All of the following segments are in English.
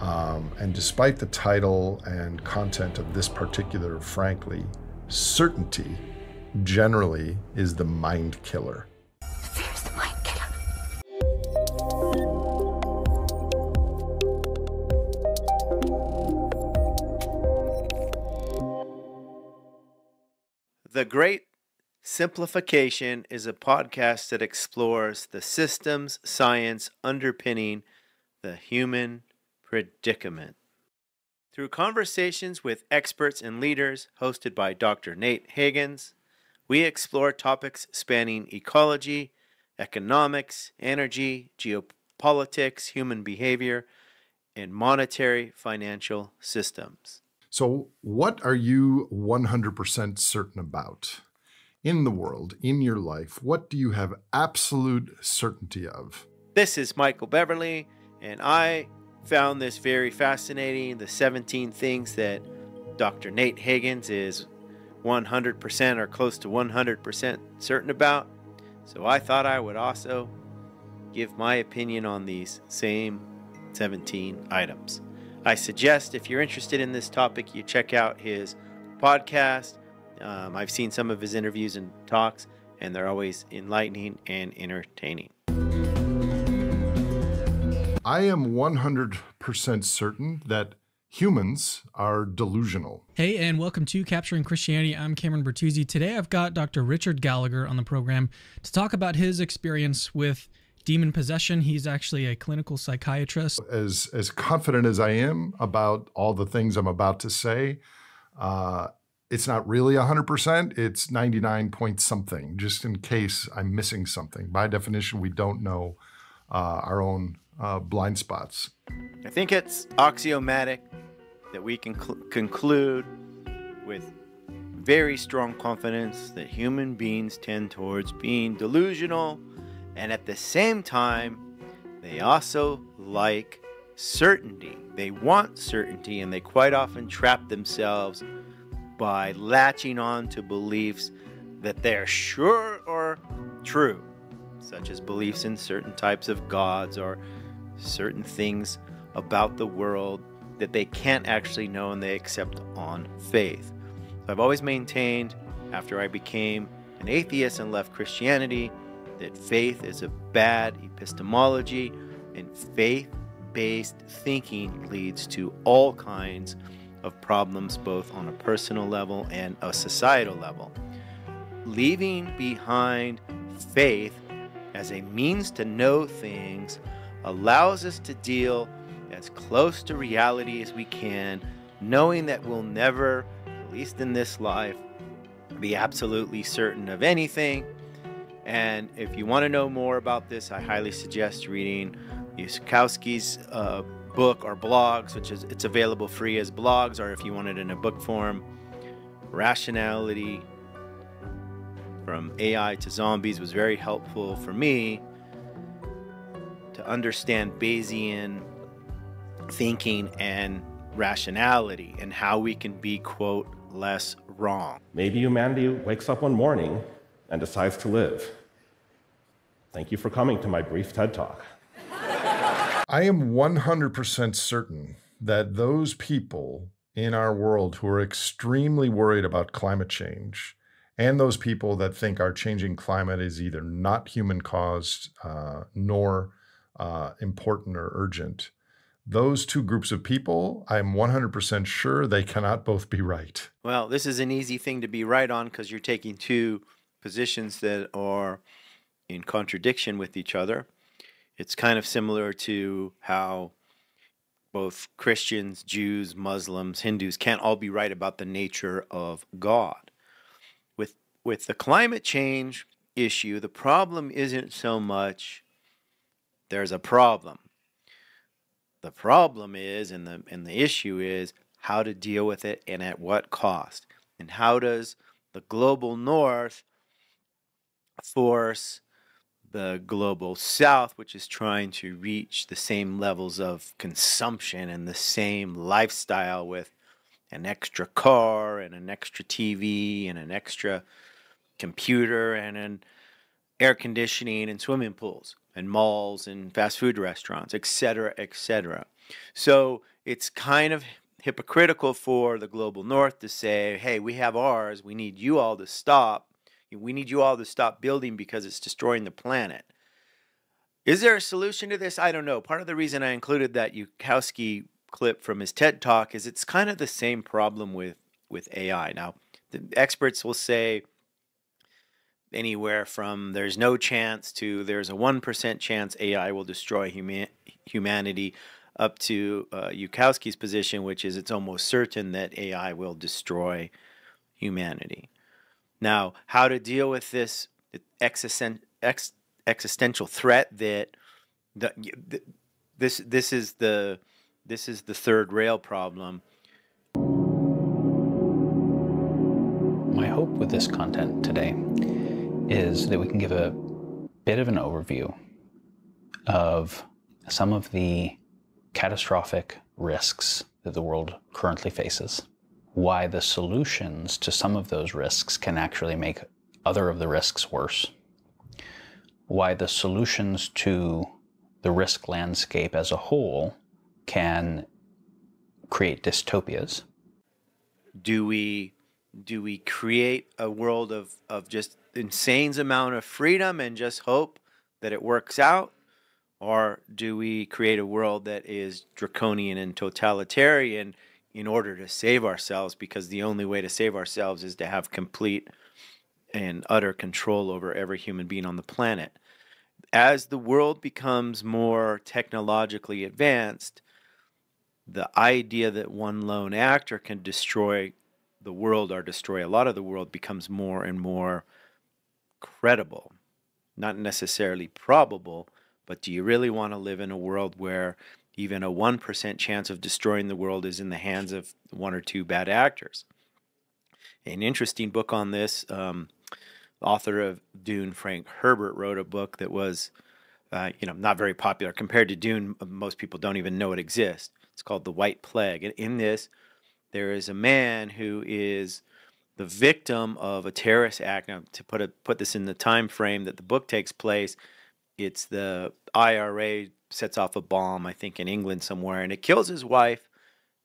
Um, and despite the title and content of this particular, frankly, certainty generally is the mind killer. the mind killer. The Great Simplification is a podcast that explores the systems science underpinning the human predicament. Through conversations with experts and leaders hosted by Dr. Nate Higgins, we explore topics spanning ecology, economics, energy, geopolitics, human behavior, and monetary financial systems. So, what are you 100% certain about in the world, in your life? What do you have absolute certainty of? This is Michael Beverly, and I found this very fascinating. The 17 things that Dr. Nate Higgins is 100% or close to 100% certain about. So I thought I would also give my opinion on these same 17 items. I suggest if you're interested in this topic, you check out his podcast. Um, I've seen some of his interviews and talks, and they're always enlightening and entertaining. I am 100% certain that humans are delusional. Hey, and welcome to Capturing Christianity. I'm Cameron Bertuzzi. Today I've got Dr. Richard Gallagher on the program to talk about his experience with demon possession. He's actually a clinical psychiatrist. As, as confident as I am about all the things I'm about to say, uh, it's not really 100%, it's 99 point something, just in case I'm missing something. By definition, we don't know uh, our own uh, blind spots. I think it's axiomatic that we can cl- conclude with very strong confidence that human beings tend towards being delusional, and at the same time, they also like certainty. They want certainty, and they quite often trap themselves by latching on to beliefs that they're sure or true, such as beliefs in certain types of gods or certain things about the world that they can't actually know and they accept on faith. So I've always maintained, after I became an atheist and left Christianity, that faith is a bad epistemology and faith based thinking leads to all kinds of problems, both on a personal level and a societal level. Leaving behind faith as a means to know things allows us to deal as close to reality as we can, knowing that we'll never, at least in this life, be absolutely certain of anything. And if you want to know more about this, I highly suggest reading Yuskowski's uh, book or blogs, which is it's available free as blogs, or if you want it in a book form, Rationality from AI to Zombies was very helpful for me to understand Bayesian thinking and rationality and how we can be, quote, less wrong. Maybe humanity wakes up one morning and decides to live. Thank you for coming to my brief TED Talk. I am 100% certain that those people in our world who are extremely worried about climate change and those people that think our changing climate is either not human caused uh, nor uh, important or urgent. Those two groups of people, I'm 100% sure they cannot both be right. Well, this is an easy thing to be right on because you're taking two positions that are in contradiction with each other. It's kind of similar to how both Christians, Jews, Muslims, Hindus can't all be right about the nature of God. With with the climate change issue, the problem isn't so much there's a problem. The problem is, and the, and the issue is, how to deal with it and at what cost. And how does the global north force the global south, which is trying to reach the same levels of consumption and the same lifestyle with an extra car and an extra TV and an extra computer and an air conditioning and swimming pools and malls and fast food restaurants, etc., etc. So it's kind of hypocritical for the global north to say, hey, we have ours. We need you all to stop. We need you all to stop building because it's destroying the planet. Is there a solution to this? I don't know. Part of the reason I included that Yukowski clip from his TED talk is it's kind of the same problem with, with AI. Now, the experts will say anywhere from there's no chance to there's a 1% chance AI will destroy humanity up to uh, Yukowski's position, which is it's almost certain that AI will destroy humanity. Now, how to deal with this ex- existential threat that the, the, this this is the this is the third rail problem. My hope with this content today is that we can give a bit of an overview of some of the catastrophic risks that the world currently faces, why the solutions to some of those risks can actually make other of the risks worse, why the solutions to the risk landscape as a whole can create dystopias. Do we do we create a world of, of just insane amount of freedom and just hope that it works out? Or do we create a world that is draconian and totalitarian in order to save ourselves? Because the only way to save ourselves is to have complete and utter control over every human being on the planet. As the world becomes more technologically advanced, the idea that one lone actor can destroy the world, or destroy. a lot of the world becomes more and more credible, not necessarily probable, but do you really want to live in a world where even a 1% chance of destroying the world is in the hands of one or two bad actors? An interesting book on this, um, author of Dune, Frank Herbert, wrote a book that was, uh, you know, not very popular compared to Dune. Most people don't even know it exists. It's called The White Plague. And in this, there is a man who is the victim of a terrorist act. Now, to put a, put this in the time frame that the book takes place, it's the IRA sets off a bomb, I think, in England somewhere, and it kills his wife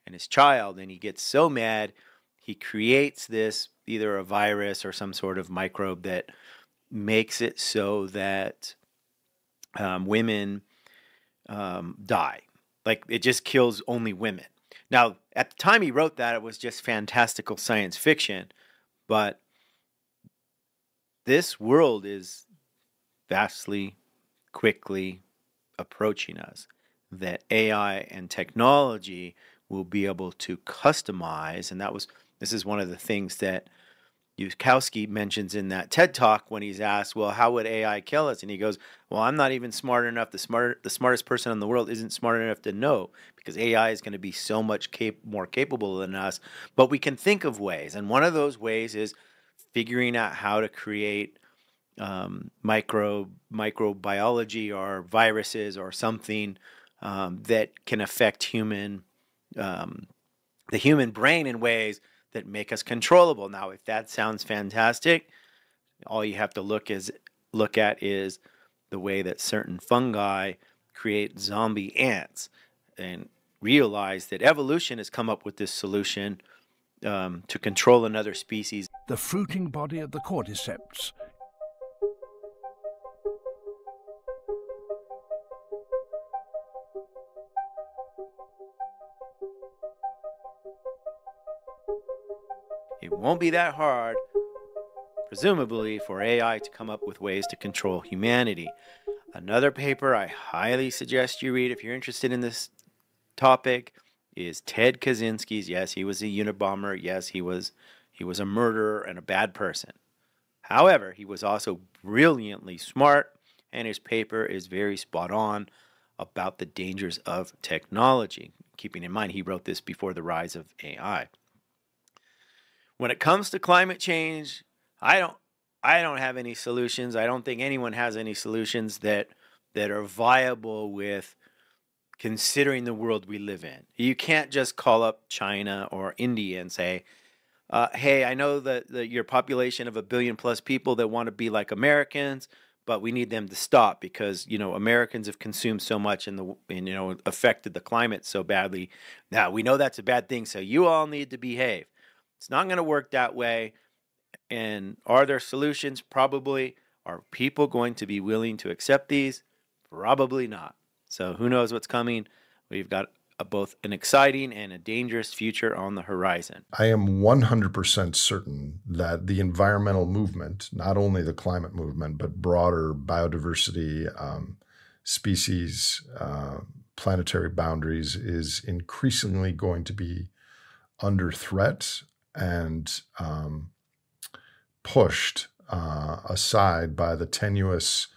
and his child, and he gets so mad he creates this either a virus or some sort of microbe that makes it so that um, women um, die. Like it just kills only women. Now, at the time he wrote that, it was just fantastical science fiction, but this world is vastly quickly approaching us. That AI and technology will be able to customize, and that was this is one of the things that Yukowski mentions in that TED talk when he's asked, "Well, how would AI kill us?" and he goes, "Well, I'm not even smart enough. The smart, the smartest person in the world isn't smart enough to know because AI is going to be so much cap- more capable than us. But we can think of ways, and one of those ways is figuring out how to create um, micro microbiology or viruses or something um, that can affect human um, the human brain in ways." that make us controllable. Now, if that sounds fantastic, all you have to look is look at is the way that certain fungi create zombie ants and realize that evolution has come up with this solution um, to control another species. The fruiting body of the cordyceps won't be that hard, presumably, for AI to come up with ways to control humanity. Another paper I highly suggest you read if you're interested in this topic is Ted Kaczynski's. Yes, he was a Unabomber. Yes, he was he was a murderer and a bad person. However, he was also brilliantly smart, and his paper is very spot on about the dangers of technology. Keeping in mind, he wrote this before the rise of AI when it comes to climate change, I don't I don't have any solutions. I don't think anyone has any solutions that that are viable with considering the world we live in. You can't just call up China or India and say, uh, "Hey, I know that, that your population of a billion plus people that want to be like Americans, but we need them to stop because you know Americans have consumed so much and the and you know affected the climate so badly. Now we know that's a bad thing, so you all need to behave." It's not going to work that way. And are there solutions? Probably. Are people going to be willing to accept these? Probably not. So who knows what's coming? We've got a, both an exciting and a dangerous future on the horizon. I am 100% certain that the environmental movement, not only the climate movement, but broader biodiversity, um, species, uh, planetary boundaries, is increasingly going to be under threat and um, pushed uh, aside by the tenuous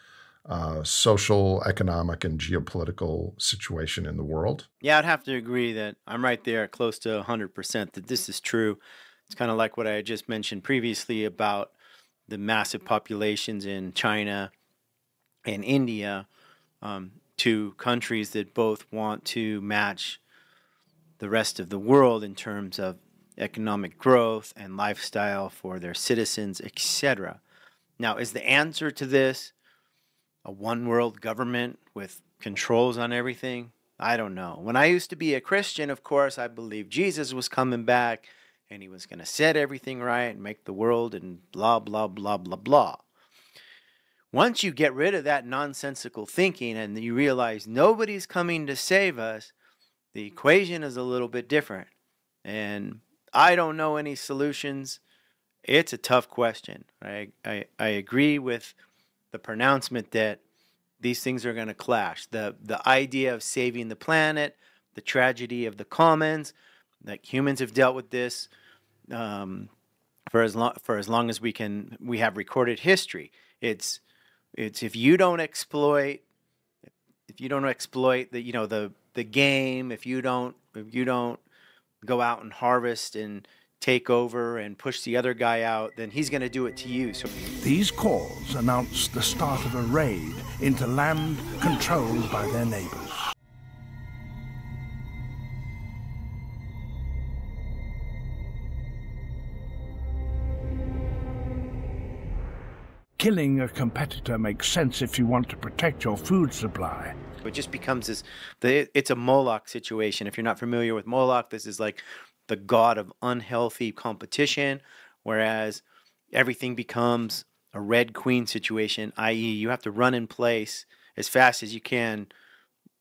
uh, social, economic, and geopolitical situation in the world. Yeah, I'd have to agree that I'm right there close to 100% that this is true. It's kind of like what I just mentioned previously about the massive populations in China and India, um, two countries that both want to match the rest of the world in terms of economic growth and lifestyle for their citizens, etc. Now, is the answer to this a one world government with controls on everything? I don't know. When I used to be a Christian, of course, I believed Jesus was coming back and he was going to set everything right and make the world and blah, blah, blah, blah, blah. Once you get rid of that nonsensical thinking and you realize nobody's coming to save us, the equation is a little bit different. And I don't know any solutions. It's a tough question. I, I, I agree with the pronouncement that these things are going to clash. The, the idea of saving the planet, the tragedy of the commons, that humans have dealt with this um, for as long for as long as we can we have recorded history. It's it's if you don't exploit if you don't exploit the you know the the game, if you don't if you don't go out and harvest and take over and push the other guy out, then he's going to do it to you. So these calls announce the start of a raid into land controlled by their neighbors. Killing a competitor makes sense if you want to protect your food supply, it just becomes this. The, it's a Moloch situation. If you're not familiar with Moloch, this is like the god of unhealthy competition, whereas everything becomes a red queen situation, i.e., you have to run in place as fast as you can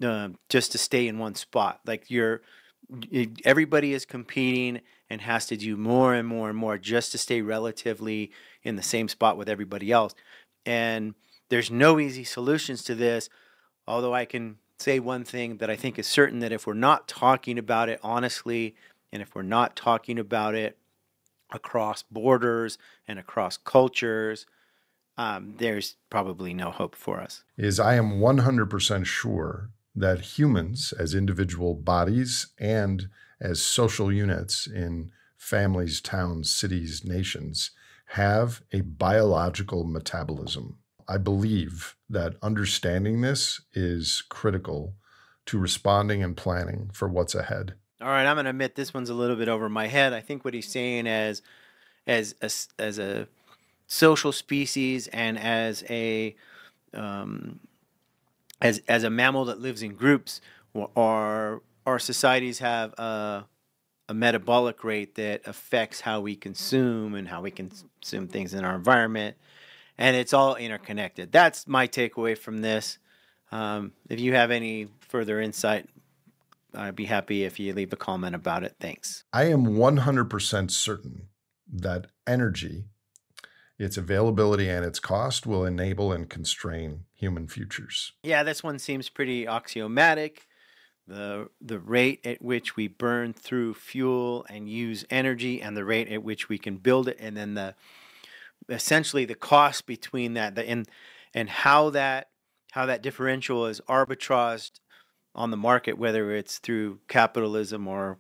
uh, just to stay in one spot. Like you're, everybody is competing and has to do more and more and more just to stay relatively in the same spot with everybody else. And there's no easy solutions to this Although I can say one thing that I think is certain that if we're not talking about it honestly, and if we're not talking about it across borders and across cultures, um, there's probably no hope for us. Is I am 100% sure that humans, as individual bodies and as social units in families, towns, cities, nations, have a biological metabolism. I believe that understanding this is critical to responding and planning for what's ahead. All right, I'm going to admit this one's a little bit over my head. I think what he's saying as as a, as a social species and as a um, as as a mammal that lives in groups, our our societies have a, a metabolic rate that affects how we consume and how we consume things in our environment and it's all interconnected. That's my takeaway from this. Um, if you have any further insight, I'd be happy if you leave a comment about it. Thanks. I am 100% certain that energy, its availability, and its cost will enable and constrain human futures. Yeah, this one seems pretty axiomatic. The, the rate at which we burn through fuel and use energy, and the rate at which we can build it, and then the essentially the cost between that the, and and how that how that differential is arbitraged on the market, whether it's through capitalism or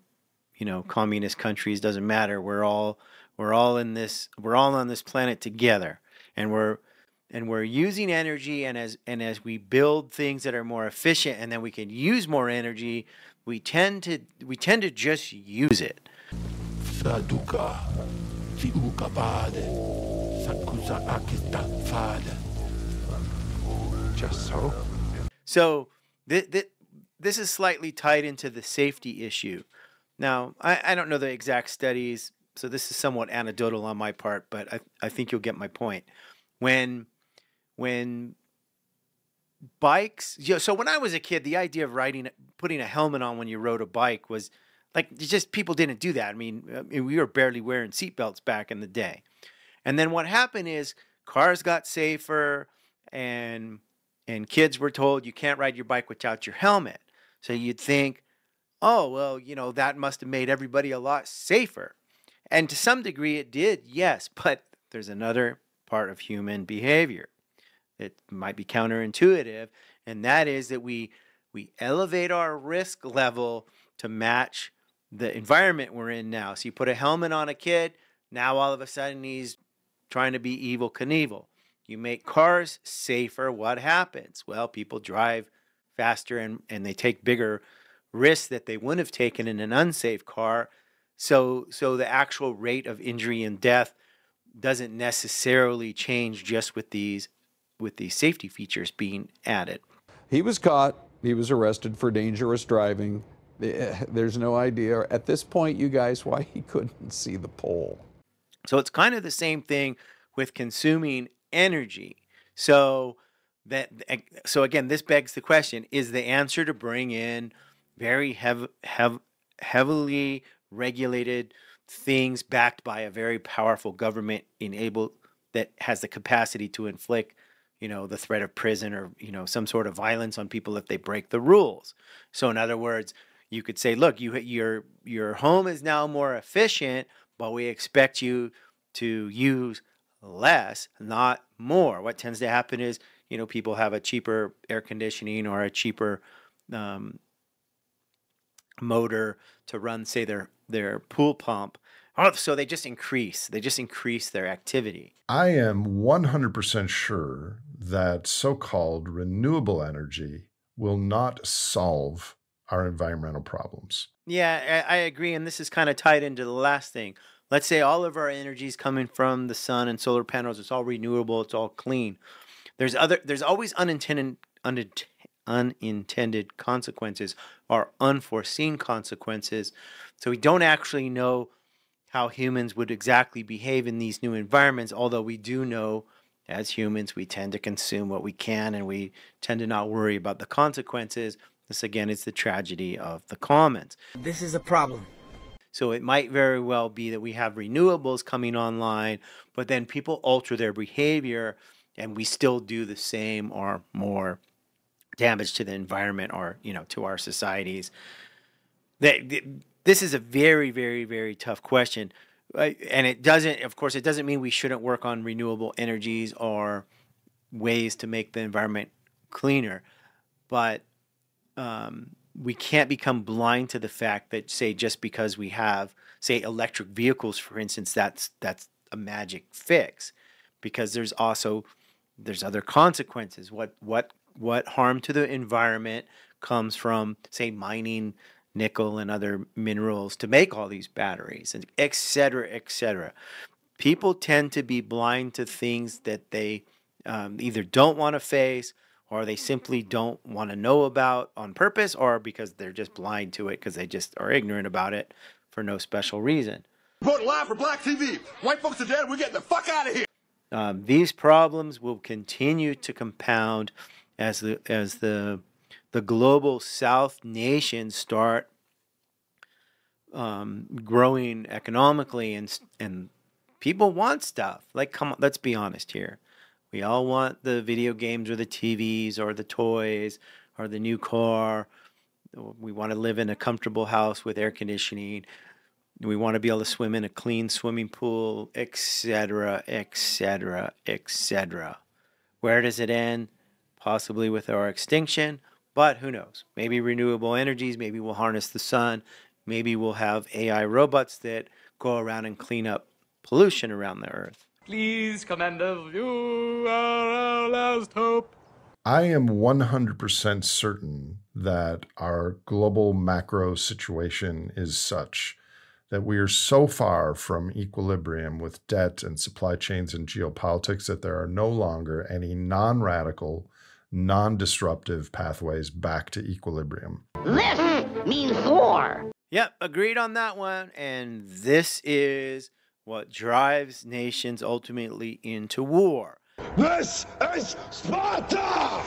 you know mm-hmm. communist countries, doesn't matter. We're all we're all in this we're all on this planet together, and we're and we're using energy and as and as we build things that are more efficient and then we can use more energy we tend to we tend to just use it Sakuza Akita Father. Just so. So th- th- this is slightly tied into the safety issue. Now, I, I don't know the exact studies, so this is somewhat anecdotal on my part, but I, I think you'll get my point. When when bikes, you know, so when I was a kid, the idea of riding, putting a helmet on when you rode a bike was like just people didn't do that. I mean, I uh, mean we were barely wearing seatbelts back in the day. And then what happened is cars got safer and and kids were told you can't ride your bike without your helmet. So you'd think, "Oh, well, you know, that must have made everybody a lot safer." And to some degree it did. Yes, but there's another part of human behavior. It might be counterintuitive, and that is that we we elevate our risk level to match the environment we're in now. So you put a helmet on a kid, now all of a sudden he's trying to be evil Knievel. You make cars safer. What happens? Well, people drive faster and, and they take bigger risks that they wouldn't have taken in an unsafe car. So, so the actual rate of injury and death doesn't necessarily change just with these with these safety features being added. He was caught. He was arrested for dangerous driving. Eh, there's no idea at this point, you guys, why he couldn't see the pole. So it's kind of the same thing with consuming energy. So that so again, this begs the question: Is the answer to bring in very hev- hev- heavily regulated things backed by a very powerful government enabled that has the capacity to inflict you know the threat of prison or you know some sort of violence on people if they break the rules so in other words you could say look you your your home is now more efficient but we expect you to use less, not more. What tends to happen is, you know, people have a cheaper air conditioning or a cheaper um, motor to run, say, their their pool pump. Oh, so they just increase. They just increase their activity. I am 100% sure that so-called renewable energy will not solve our environmental problems. Yeah, I, I agree. And this is kind of tied into the last thing. Let's say all of our energy is coming from the sun and solar panels. It's all renewable. It's all clean. There's other. There's always unintended unintended unintended consequences are unforeseen consequences. So we don't actually know how humans would exactly behave in these new environments, although we do know as humans we tend to consume what we can and we tend to not worry about the consequences. This again is the tragedy of the commons. This is a problem. So it might very well be that we have renewables coming online, but then people alter their behavior and we still do the same or more damage to the environment or, you know, to our societies. This is a very, very, very tough question. Uh, and it doesn't, of course, it doesn't mean we shouldn't work on renewable energies or ways to make the environment cleaner. But um, we can't become blind to the fact that say just because we have say electric vehicles for instance that's that's a magic fix because there's also there's other consequences what what what harm to the environment comes from say mining nickel and other minerals to make all these batteries and et cetera et cetera people tend to be blind to things that they um, either don't want to face or they simply don't want to know about on purpose or because they're just blind to it because they just are ignorant about it for no special reason. Voting live for Black TV. White folks are dead. We're getting the fuck out of here. Um, these problems will continue to compound as the as the the global South nations start um, growing economically and and people want stuff. Like, come on, let's be honest here. We all want the video games or the TVs or the toys or the new car. We want to live in a comfortable house with air conditioning. We want to be able to swim in a clean swimming pool, etc., etc., etc. Where does it end? Possibly with our extinction, but who knows? Maybe renewable energies, maybe we'll harness the sun, maybe we'll have AI robots that go around and clean up pollution around the earth. Please, Commander, you are our last hope. I am 100% certain that our global macro situation is such that we are so far from equilibrium with debt and supply chains and geopolitics that there are no longer any non radical, non disruptive pathways back to equilibrium. This means war. Yep, agreed on that one. And this is what drives nations ultimately into war. This is Sparta!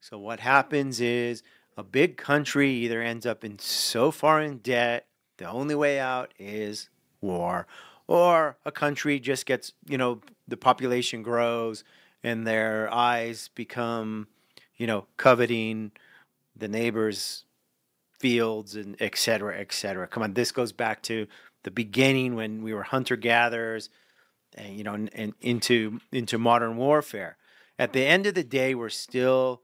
So, what happens is a big country either ends up in so far in debt, the only way out is war, or a country just gets, you know, the population grows, and their eyes become, you know, coveting the neighbor's fields and et cetera, et cetera. Come on, this goes back to the beginning when we were hunter gatherers, and you know, and, and into into modern warfare. At the end of the day, we're still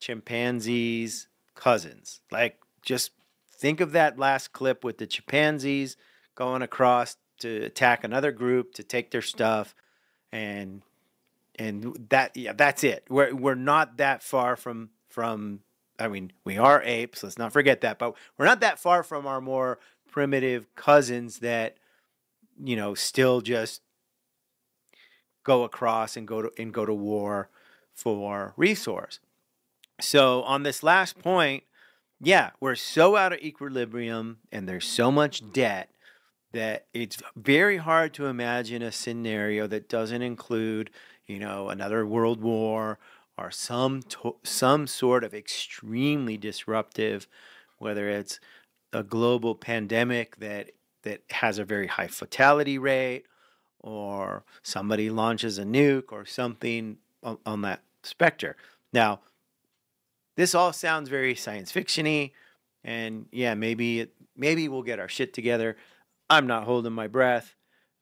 chimpanzees cousins. Like just think of that last clip with the chimpanzees going across to attack another group to take their stuff and and that yeah, that's it. We're we're not that far from from. I mean, we are apes. Let's not forget that, but we're not that far from our more primitive cousins that you know still just go across and go to and go to war for resource. So on this last point, yeah, we're so out of equilibrium and there's so much debt that it's very hard to imagine a scenario that doesn't include you know, another world war or some some sort of extremely disruptive, whether it's a global pandemic that that has a very high fatality rate, or somebody launches a nuke or something on, on that specter. Now, this all sounds very science fictiony, and yeah, maybe it, maybe we'll get our shit together. I'm not holding my breath.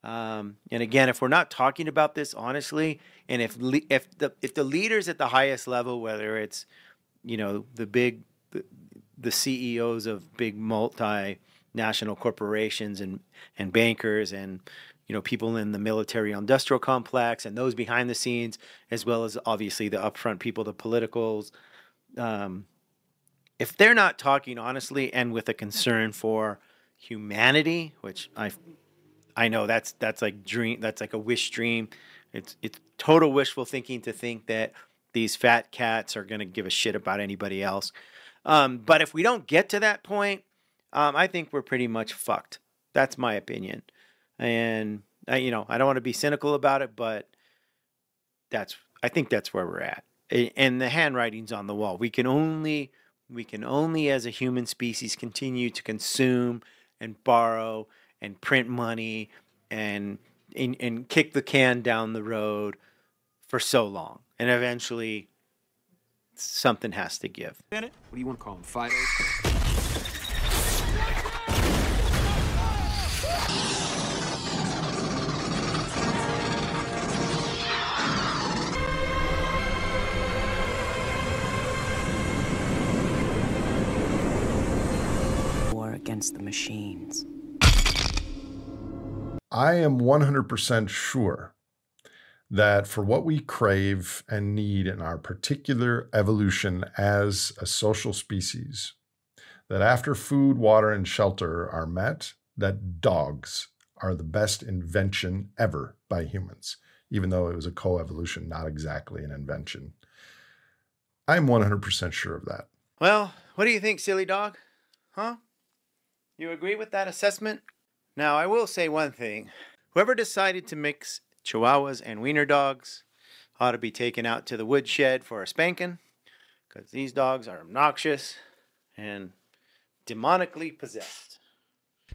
Um, and again, if we're not talking about this honestly, and if if the if the leaders at the highest level, whether it's you know the big the, the CEOs of big multinational corporations and and bankers and you know people in the military industrial complex and those behind the scenes, as well as obviously the upfront people, the politicals. Um, if they're not talking honestly and with a concern for humanity, which I I know that's that's like dream that's like a wish dream. It's it's total wishful thinking to think that these fat cats are going to give a shit about anybody else. Um, but if we don't get to that point, um, I think we're pretty much fucked. That's my opinion. And I, you know, I don't want to be cynical about it, but that's I think that's where we're at. And the handwriting's on the wall. We can only we can only as a human species continue to consume and borrow and print money and and, and kick the can down the road for so long, and eventually something has to give. What do you want to call them? Fighters. War against the machines. I am 100% sure that for what we crave and need in our particular evolution as a social species, that after food, water, and shelter are met, that dogs are the best invention ever by humans, even though it was a co evolution, not exactly an invention. I'm 100% sure of that. Well, what do you think, silly dog? Huh? You agree with that assessment? Now, I will say one thing. Whoever decided to mix chihuahuas and wiener dogs ought to be taken out to the woodshed for a spanking because these dogs are obnoxious and demonically possessed.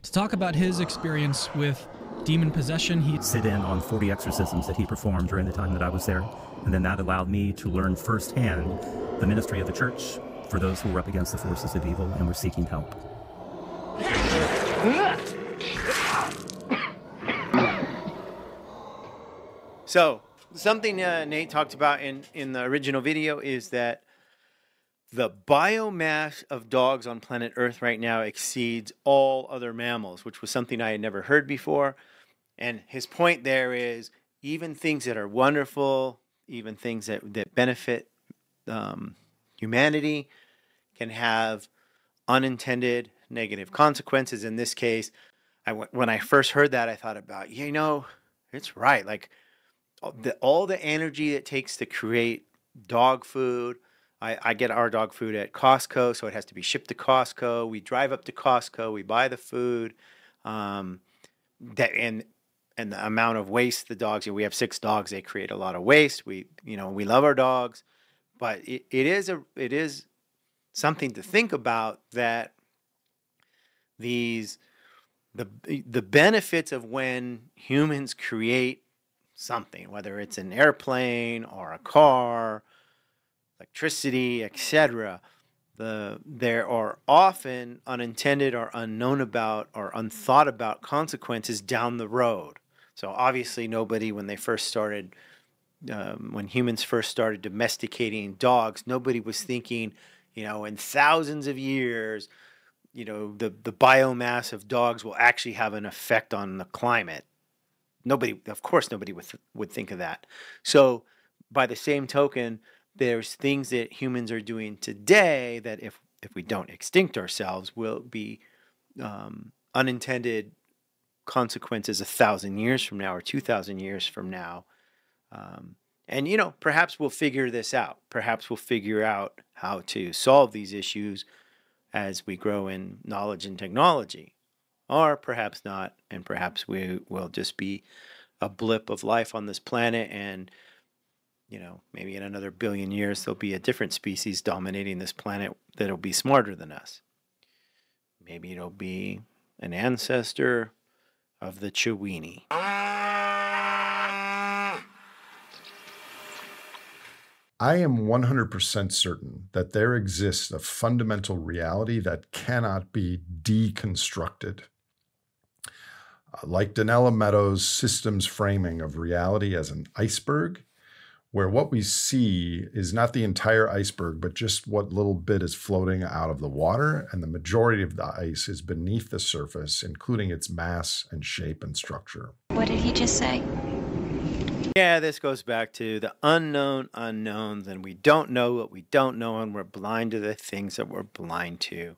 To talk about his experience with demon possession, he'd sit in on 40 exorcisms that he performed during the time that I was there. And then that allowed me to learn firsthand the ministry of the church for those who were up against the forces of evil and were seeking help. So something uh, Nate talked about in, in the original video is that the biomass of dogs on planet Earth right now exceeds all other mammals, which was something I had never heard before. And his point there is even things that are wonderful, even things that, that benefit um, humanity, can have unintended negative consequences. In this case, I, when I first heard that, I thought about, you know, it's right. Like, Mm. the, all the energy it takes to create dog food. I, I get our dog food at Costco, so it has to be shipped to Costco. We drive up to Costco, we buy the food. Um, that and and the amount of waste the dogs we have six dogs they create a lot of waste we you know we love our dogs but it, it is a it is something to think about that these the the benefits of when humans create something, whether it's an airplane or a car, electricity, etc. The, there are often unintended or unknown about or unthought about consequences down the road. So obviously, nobody when they first started, um, when humans first started domesticating dogs, nobody was thinking, you know, in thousands of years, you know, the the biomass of dogs will actually have an effect on the climate nobody, of course, nobody would th- would think of that. So, by the same token, there's things that humans are doing today that if if we don't extinct ourselves will be um, unintended consequences a thousand years from now or two thousand years from now. Um, and you know, perhaps we'll figure this out. Perhaps we'll figure out how to solve these issues as we grow in knowledge and technology or perhaps not. And perhaps we will just be a blip of life on this planet. And, you know, maybe in another billion years, there'll be a different species dominating this planet that'll be smarter than us. Maybe it'll be an ancestor of the Chewini. I am 100% certain that there exists a fundamental reality that cannot be deconstructed. Uh, like Donella Meadows' systems framing of reality as an iceberg, where what we see is not the entire iceberg, but just what little bit is floating out of the water. And the majority of the ice is beneath the surface, including its mass and shape and structure. What did he just say? Yeah, this goes back to the unknown unknowns, and we don't know what we don't know, and we're blind to the things that we're blind to.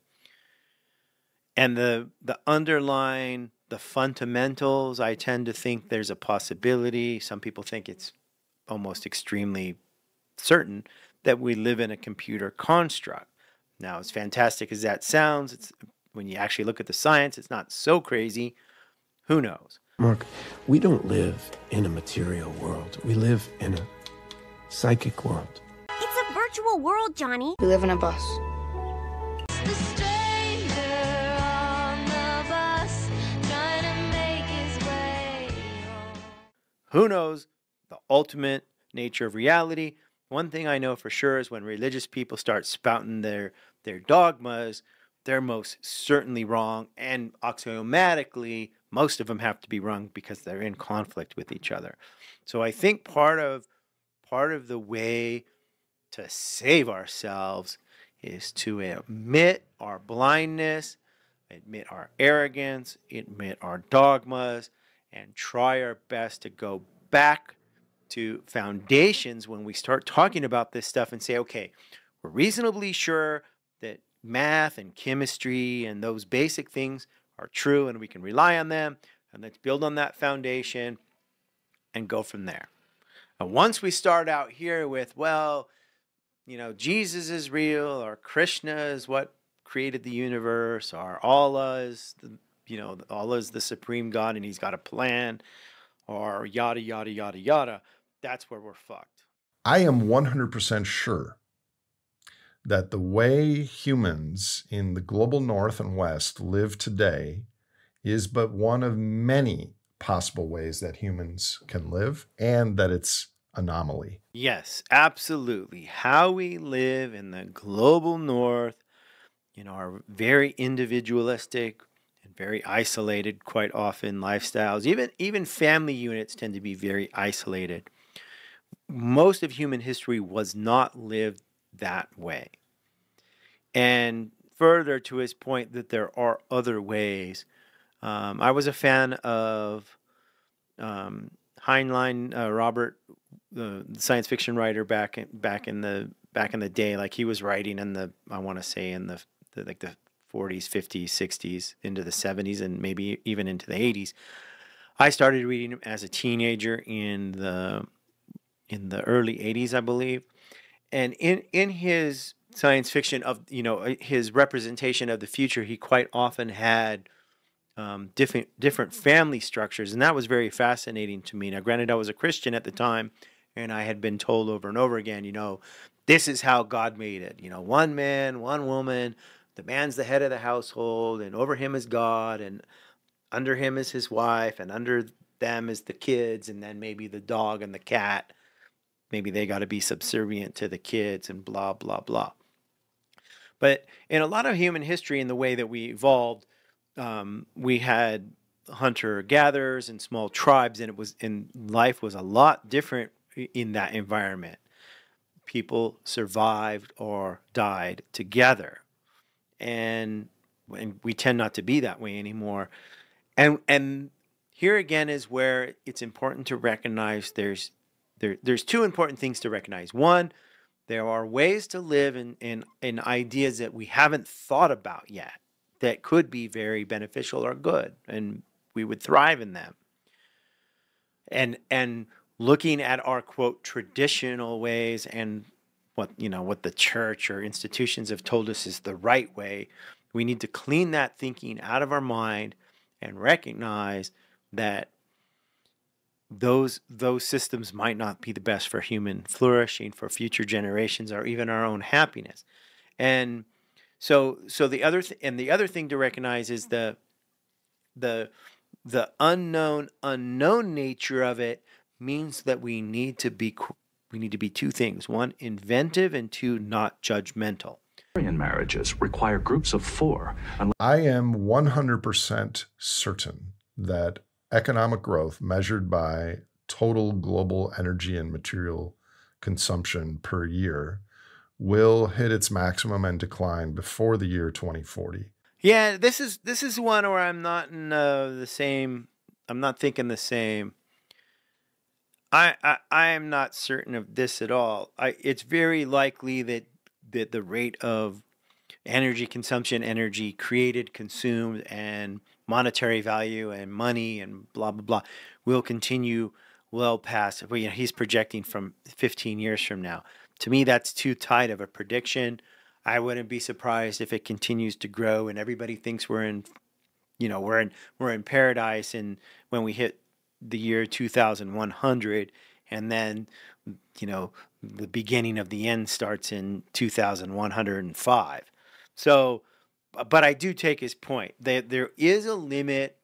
And the the underlying the fundamentals, I tend to think there's a possibility. Some people think it's almost extremely certain that we live in a computer construct. Now, as fantastic as that sounds, it's when you actually look at the science, it's not so crazy. Who knows? Mark, we don't live in a material world. We live in a psychic world. It's a virtual world, Johnny. We live in a bus. Who knows the ultimate nature of reality? One thing I know for sure is when religious people start spouting their, their dogmas, they're most certainly wrong. And axiomatically, most of them have to be wrong because they're in conflict with each other. So I think part of part of the way to save ourselves is to admit our blindness, admit our arrogance, admit our dogmas, and try our best to go back to foundations when we start talking about this stuff and say, okay, we're reasonably sure that math and chemistry and those basic things are true and we can rely on them. And let's build on that foundation and go from there. And once we start out here with, well, you know, Jesus is real or Krishna is what created the universe or Allah is the you know, Allah is the supreme God and he's got a plan or yada, yada, yada, yada, that's where we're fucked. I am 100% sure that the way humans in the global north and west live today is but one of many possible ways that humans can live and that it's anomaly. Yes, absolutely. How we live in the global north you know, our very individualistic and very isolated quite often lifestyles. Even, even family units tend to be very isolated. Most of human history was not lived that way. And further to his point that there are other ways, um, I was a fan of um, Heinlein uh, Robert, the science fiction writer back in, back in the back in the day. Like he was writing in the I want to say in the, the like the 40s, 50s, 60s, into the 70s, and maybe even into the 80s. I started reading them as a teenager in the in the early 80s, I believe. And in in his science fiction of you know his representation of the future, he quite often had um, different different family structures, and that was very fascinating to me. Now, granted, I was a Christian at the time, and I had been told over and over again, you know, this is how God made it. You know, one man, one woman, the man's the head of the household, and over him is God, and under him is his wife, and under them is the kids, and then maybe the dog and the cat. Maybe they got to be subservient to the kids, and blah, blah, blah. But in a lot of human history, in the way that we evolved, um, we had hunter gatherers and small tribes, and it was in life was a lot different in that environment. People survived or died together and and we tend not to be that way anymore. And and here again is where it's important to recognize there's there, there's two important things to recognize. One, there are ways to live in, in, in ideas that we haven't thought about yet that could be very beneficial or good, and we would thrive in them. And and looking at our quote traditional ways and what you know what the church or institutions have told us is the right way. We need to clean that thinking out of our mind and recognize that those those systems might not be the best for human flourishing for future generations or even our own happiness and so so the other th- and the other thing to recognize is the the the unknown unknown nature of it means that we need to be we need to be two things one, inventive, and two, not judgmental. Marriages require groups of four. I am 100% certain that economic growth measured by total global energy and material consumption per year will hit its maximum and decline before the year 2040. Yeah, this is this is one where I'm not in uh, the same. I'm not thinking the same. I, I, I am not certain of this at all. I, it's very likely that, that the rate of energy consumption, energy created, consumed, and monetary value and money and blah blah blah will continue well past. Well, you know, he's projecting from 15 years from now. To me, that's too tight of a prediction. I wouldn't be surprised if it continues to grow and everybody thinks we're in, you know, we're in we're in paradise and when we hit the year 2100 and then you know the beginning of the end starts in 2105 so but i do take his point that there is a limit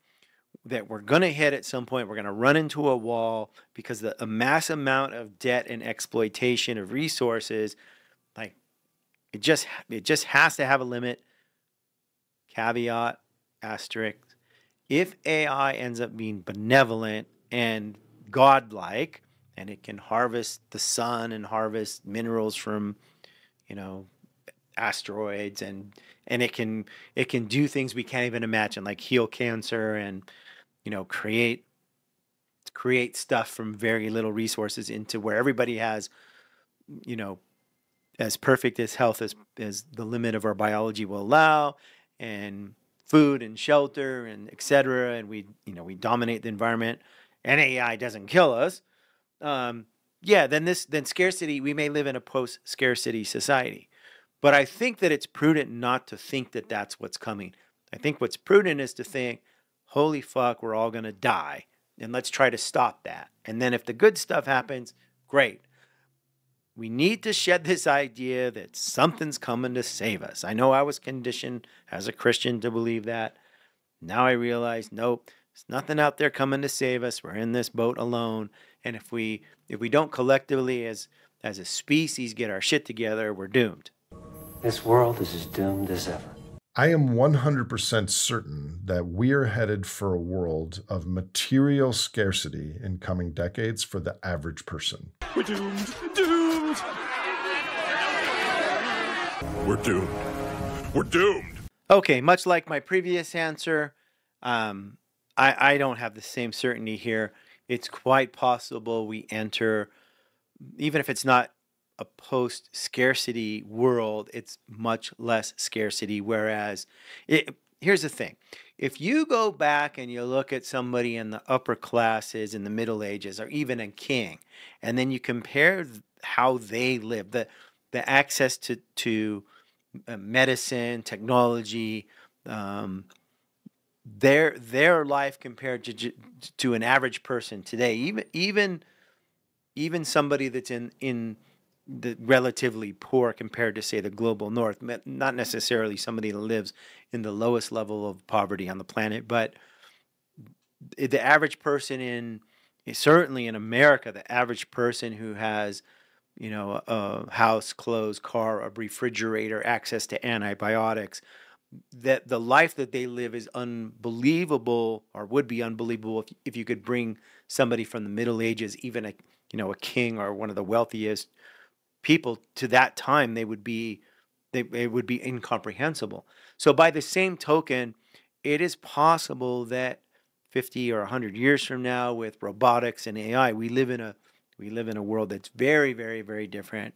that we're going to hit at some point we're going to run into a wall because the mass amount of debt and exploitation of resources like it just it just has to have a limit caveat asterisk if AI ends up being benevolent and godlike, and it can harvest the sun and harvest minerals from, you know, asteroids and and it can it can do things we can't even imagine, like heal cancer and you know create create stuff from very little resources into where everybody has, you know, as perfect as health as as the limit of our biology will allow, and food and shelter and etc. And we, you know, we dominate the environment, and AI doesn't kill us. Um, yeah, then this then scarcity. We may live in a post-scarcity society, but I think that it's prudent not to think that that's what's coming. I think what's prudent is to think, holy fuck, we're all gonna die, and let's try to stop that. And then if the good stuff happens, great we need to shed this idea that something's coming to save us. I know I was conditioned as a Christian to believe that. Now I realize, nope, there's nothing out there coming to save us. We're in this boat alone. And if we if we don't collectively as as a species get our shit together, we're doomed. This world is as doomed as ever. I am 100% certain that we are headed for a world of material scarcity in coming decades for the average person. We're doomed. doomed. We're doomed. We're doomed. Okay, much like my previous answer, um, I, I don't have the same certainty here. It's quite possible we enter, even if it's not a post scarcity world, it's much less scarcity. Whereas, it, here's the thing if you go back and you look at somebody in the upper classes, in the Middle Ages, or even a king, and then you compare how they live, the, the access to to uh, medicine, technology, um, their their life compared to to an average person today, even even even somebody that's in in the relatively poor compared to say the global north, not necessarily somebody that lives in the lowest level of poverty on the planet, but the average person in certainly in America, the average person who has you know, a house, clothes, car, a refrigerator, access to antibiotics. That the life that they live is unbelievable, or would be unbelievable if, if you could bring somebody from the Middle Ages, even a you know a king or one of the wealthiest people to that time, they would be they, they would be incomprehensible. So by the same token, it is possible that 50 or 100 years from now, with robotics and AI, we live in a we live in a world that's very, very, very different.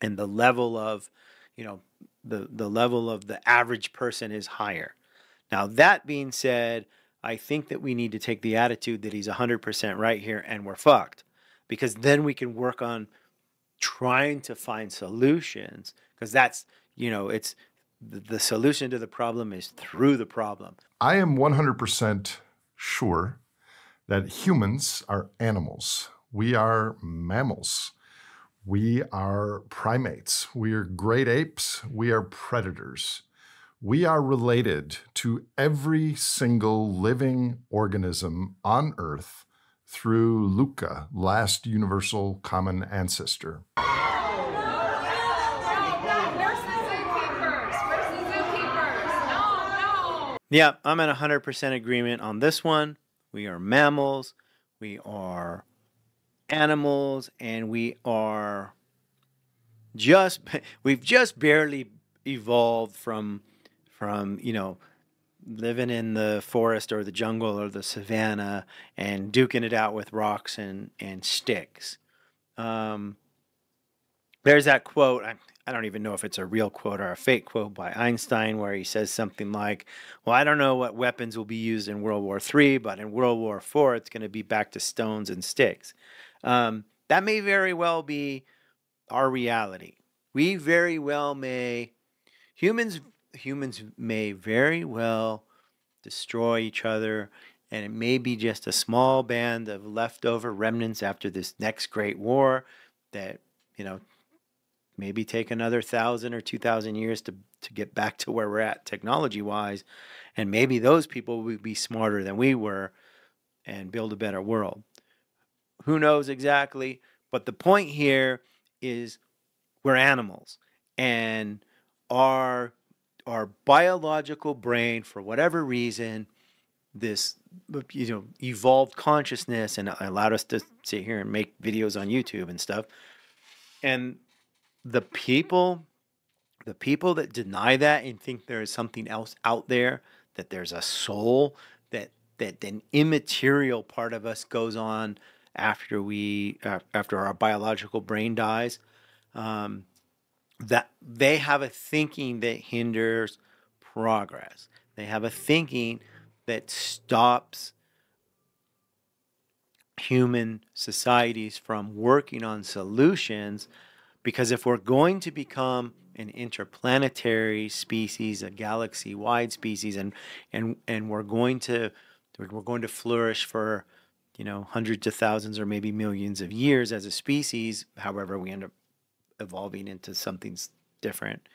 And the level of, you know, the, the level of the average person is higher. Now, that being said, I think that we need to take the attitude that he's 100% right here and we're fucked because then we can work on trying to find solutions because that's, you know, it's the solution to the problem is through the problem. I am 100% sure that humans are animals. We are mammals. We are primates. We are great apes. We are predators. We are related to every single living organism on Earth through Luca, last universal common ancestor. Yeah, I'm at 100% agreement on this one. We are mammals. We are animals and we are just we've just barely evolved from from you know living in the forest or the jungle or the savannah and duking it out with rocks and and sticks um, there's that quote I, I don't even know if it's a real quote or a fake quote by einstein where he says something like well i don't know what weapons will be used in world war iii but in world war iv it's going to be back to stones and sticks um, that may very well be our reality. We very well may humans humans may very well destroy each other and it may be just a small band of leftover remnants after this next great war that you know maybe take another thousand or two thousand years to, to get back to where we're at technology wise and maybe those people would be smarter than we were and build a better world who knows exactly? But the point here is we're animals and our our biological brain for whatever reason this you know evolved consciousness and allowed us to sit here and make videos on YouTube and stuff and the people the people that deny that and think there is something else out there that there's a soul that that an immaterial part of us goes on after we after our biological brain dies um, that they have a thinking that hinders progress they have a thinking that stops human societies from working on solutions because if we're going to become an interplanetary species, a galaxy-wide species, and and and we're going to we're going to flourish for you know, hundreds to thousands or maybe millions of years as a species, however, we end up evolving into something different.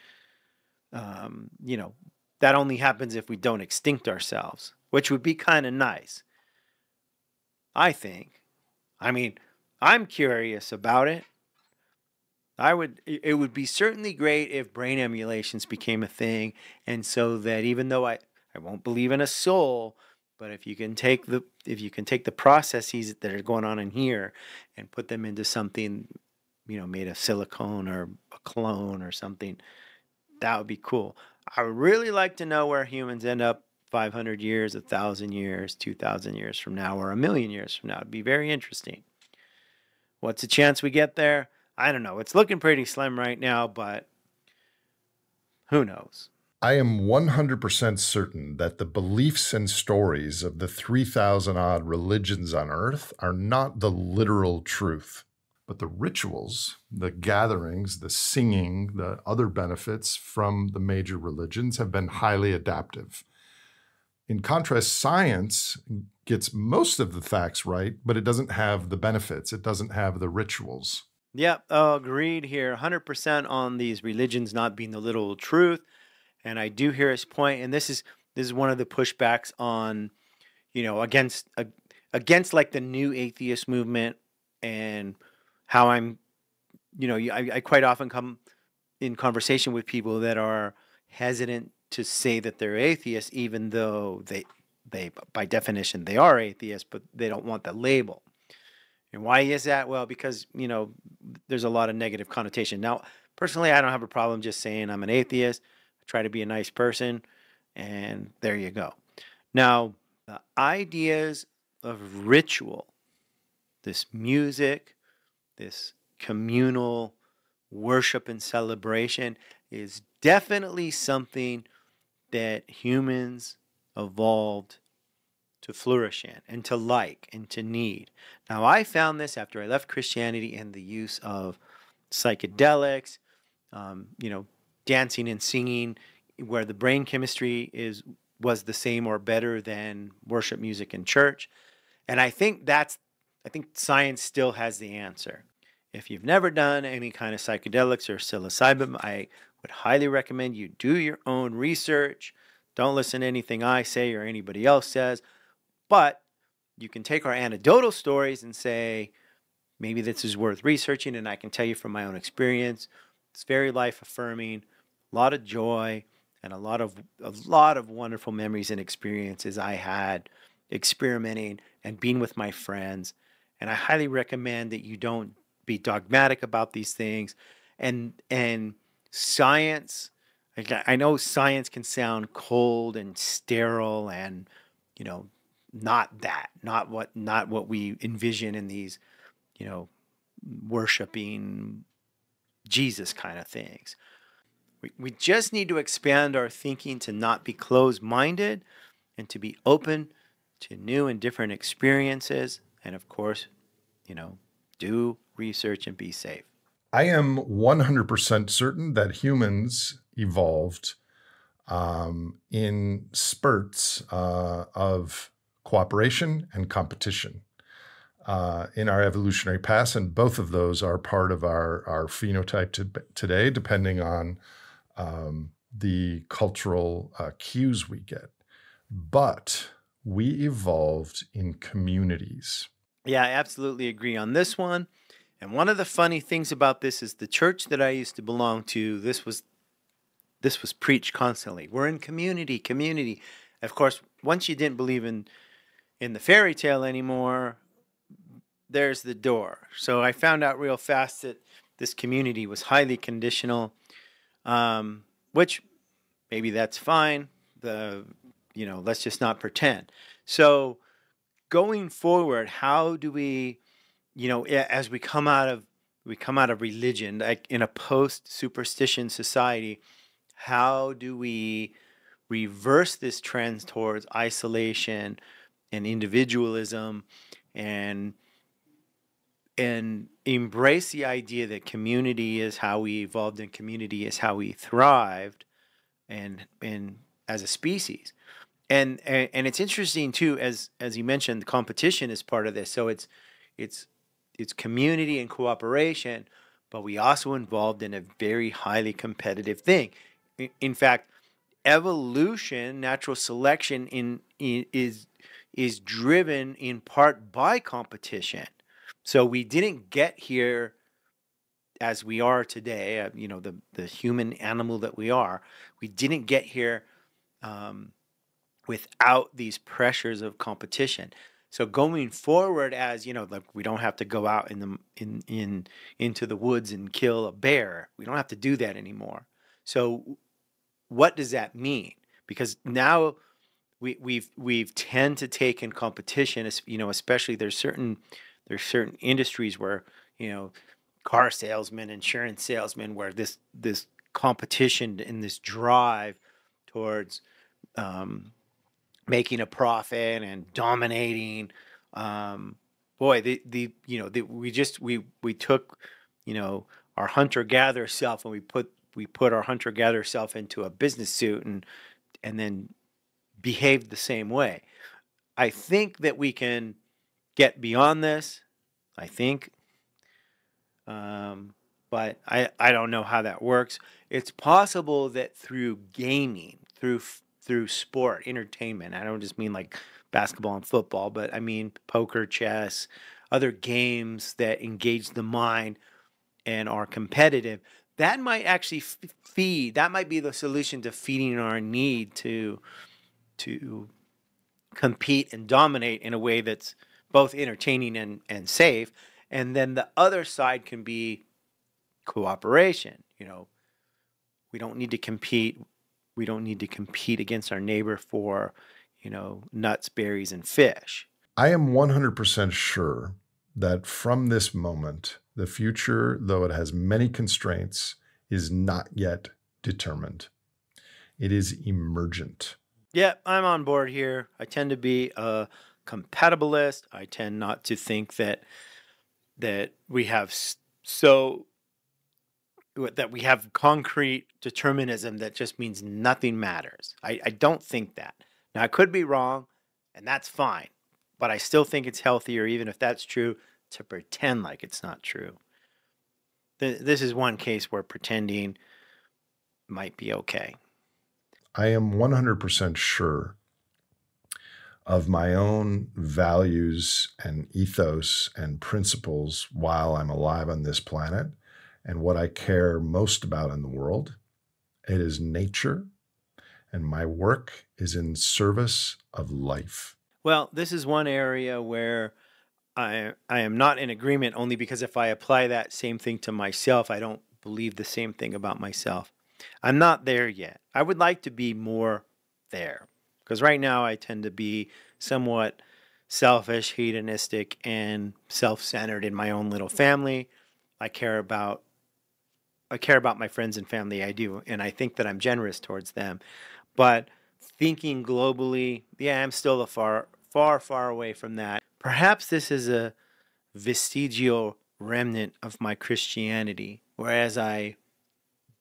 Um, you know, that only happens if we don't extinct ourselves, which would be kind of nice. I think. I mean, I'm curious about it. I would it would be certainly great if brain emulations became a thing and so that even though I I won't believe in a soul, but if you can take the if you can take the processes that are going on in here and put them into something, you know, made of silicone or a clone or something, that would be cool. I would really like to know where humans end up 500 years, 1,000 years, 2,000 years from now, or a million years from now. It'd be very interesting. What's the chance we get there? I don't know. It's looking pretty slim right now, but who knows? I am 100% certain that the beliefs and stories of the 3,000 odd religions on earth are not the literal truth. But the rituals, the gatherings, the singing, the other benefits from the major religions have been highly adaptive. In contrast, science gets most of the facts right, but it doesn't have the benefits, it doesn't have the rituals. Yep, yeah, agreed here. 100% on these religions not being the literal truth and I do hear his point, and this is this is one of the pushbacks on, you know, against uh, against like the new atheist movement and how I'm, you know, I, I quite often come in conversation with people that are hesitant to say that they're atheists, even though they they by definition they are atheists, but they don't want the label. And why is that? Well, because you know, there's a lot of negative connotation. Now, personally, I don't have a problem just saying I'm an atheist try to be a nice person, and there you go. Now, the ideas of ritual, this music, this communal worship and celebration is definitely something that humans evolved to flourish in and to like and to need. Now, I found this after I left Christianity and the use of psychedelics, um, you know, dancing and singing where the brain chemistry is was the same or better than worship music in church. And I think that's I think science still has the answer. If you've never done any kind of psychedelics or psilocybin, I would highly recommend you do your own research. Don't listen to anything I say or anybody else says. But you can take our anecdotal stories and say, maybe this is worth researching. And I can tell you from my own experience, it's very life affirming a lot of joy and a lot of a lot of wonderful memories and experiences I had experimenting and being with my friends. And I highly recommend that you don't be dogmatic about these things. And and science, I know science can sound cold and sterile and you know not that, not what not what we envision in these, you know, worshiping Jesus kind of things. We, we just need to expand our thinking to not be closed minded and to be open to new and different experiences. And of course, you know, do research and be safe. I am 100% certain that humans evolved um, in spurts uh, of cooperation and competition uh, in our evolutionary past. And both of those are part of our, our phenotype to, today, depending on um, the cultural uh, cues we get. But we evolved in communities. Yeah, I absolutely agree on this one. And one of the funny things about this is the church that I used to belong to, this was this was preached constantly. We're in community, community. Of course, once you didn't believe in in the fairy tale anymore, there's the door. So I found out real fast that this community was highly conditional um, which maybe that's fine. The you know, let's just not pretend. So going forward, how do we, you know, as we come out of we come out of religion, like in a post superstition society, how do we reverse this trend towards isolation and individualism and and embrace the idea that community is how we evolved and community is how we thrived and and as a species and and, and it's interesting too as as you mentioned competition is part of this so it's it's it's community and cooperation but we also involved in a very highly competitive thing in, in fact evolution natural selection in, in is is driven in part by competition so we didn't get here as we are today, uh, you know, the, the human animal that we are. We didn't get here um, without these pressures of competition. So going forward, as you know, like we don't have to go out in the in in into the woods and kill a bear. We don't have to do that anymore. So, what does that mean? Because now we we've we've tend to take in competition, you know, especially there's certain there's certain industries where you know car salesmen, insurance salesmen, where this this competition and this drive towards um, making a profit and dominating. Um, boy, the the you know the, we just we we took you know our hunter gatherer self and we put we put our hunter gatherer self into a business suit and and then behaved the same way. I think that we can get beyond this, I think. Um, but I, I don't know how that works. It's possible that through gaming, through through sport, entertainment, I don't just mean like basketball and football, but I mean poker, chess, other games that engage the mind and are competitive. That might actually feed. That might be the solution to feeding our need to to compete and dominate in a way that's both entertaining and, and safe. And then the other side can be cooperation. You know, we don't need to compete. We don't need to compete against our neighbor for, you know, nuts, berries, and fish. I am 100% sure that from this moment, the future, though it has many constraints, is not yet determined. It is emergent. Yeah, I'm on board here. I tend to be a. Uh, compatibilist. I tend not to think that that we have so that we have concrete determinism that just means nothing matters. I, I don't think that. Now I could be wrong, and that's fine, but I still think it's healthier, even if that's true, to pretend like it's not true. This is one case where pretending might be okay. I am 100% sure of my own values and ethos and principles while I'm alive on this planet and what I care most about in the world. It is nature, and my work is in service of life. Well, this is one area where I, I am not in agreement only because if I apply that same thing to myself, I don't believe the same thing about myself. I'm not there yet. I would like to be more there. Because right now I tend to be somewhat selfish, hedonistic, and self centered in my own little family. I care about I care about my friends and family. I do, and I think that I'm generous towards them. But thinking globally, yeah, I'm still a far, far, far away from that. Perhaps this is a vestigial remnant of my Christianity, whereas I,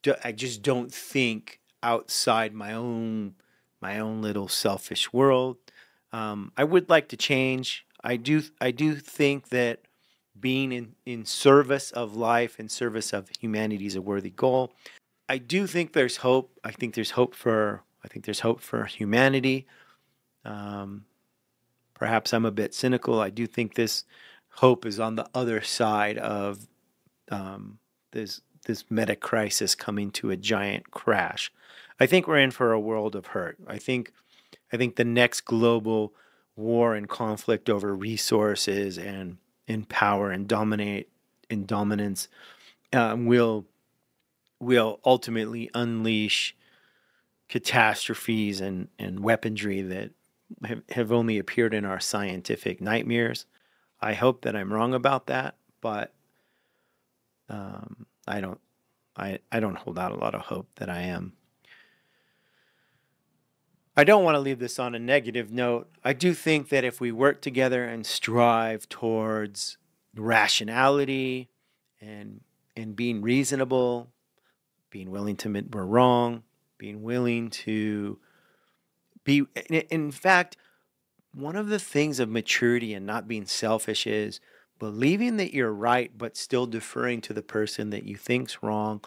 do, I just don't think outside my own my own little selfish world. Um, I would like to change. I do. I do think that being in, in service of life and service of humanity is a worthy goal. I do think there's hope. I think there's hope for. I think there's hope for humanity. Um, perhaps I'm a bit cynical. I do think this hope is on the other side of um, this this meta crisis coming to a giant crash. I think we're in for a world of hurt. I think I think the next global war and conflict over resources and in power and dominate and dominance um, will will ultimately unleash catastrophes and, and weaponry that have, have only appeared in our scientific nightmares. I hope that I'm wrong about that, but um, I don't I, I don't hold out a lot of hope that I am. I don't want to leave this on a negative note. I do think that if we work together and strive towards rationality and and being reasonable, being willing to admit we're wrong, being willing to be in fact, one of the things of maturity and not being selfish is believing that you're right, but still deferring to the person that you think's wrong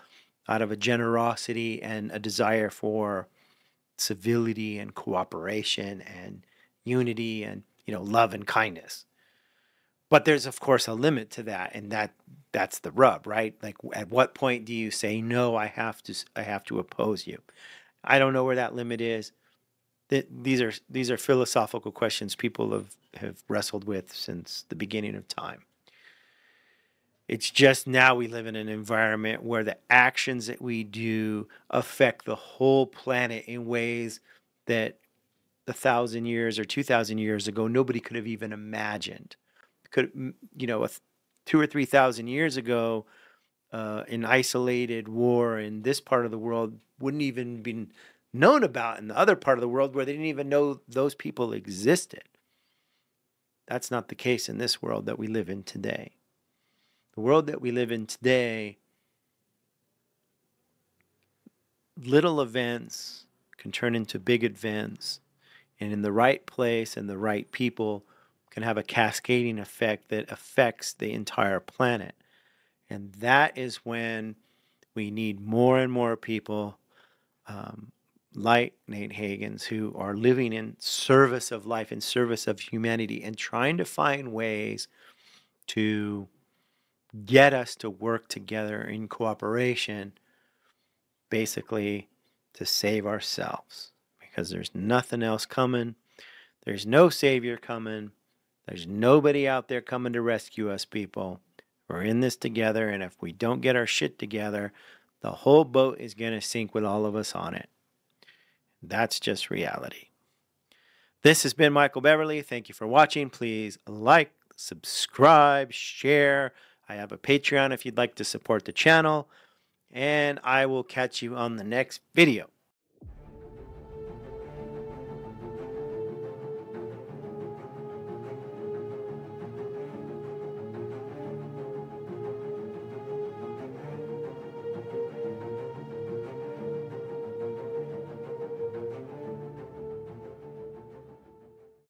out of a generosity and a desire for civility and cooperation and unity and you know love and kindness but there's of course a limit to that and that that's the rub right like at what point do you say no i have to i have to oppose you i don't know where that limit is these are these are philosophical questions people have, have wrestled with since the beginning of time. It's just now we live in an environment where the actions that we do affect the whole planet in ways that a thousand years or two thousand years ago nobody could have even imagined. Could you know, two or three thousand years ago, uh, an isolated war in this part of the world wouldn't even been known about in the other part of the world where they didn't even know those people existed. That's not the case in this world that we live in today. The world that we live in today, little events can turn into big events, and in the right place and the right people can have a cascading effect that affects the entire planet. And that is when we need more and more people um, like Nate Hagens who are living in service of life, in service of humanity, and trying to find ways to get us to work together in cooperation, basically to save ourselves because there's nothing else coming. There's no Savior coming. There's nobody out there coming to rescue us, people. We're in this together, and if we don't get our shit together, the whole boat is going to sink with all of us on it. That's just reality. This has been Michael Beverly. Thank you for watching. Please like, subscribe, share. I have a Patreon if you'd like to support the channel. And I will catch you on the next video.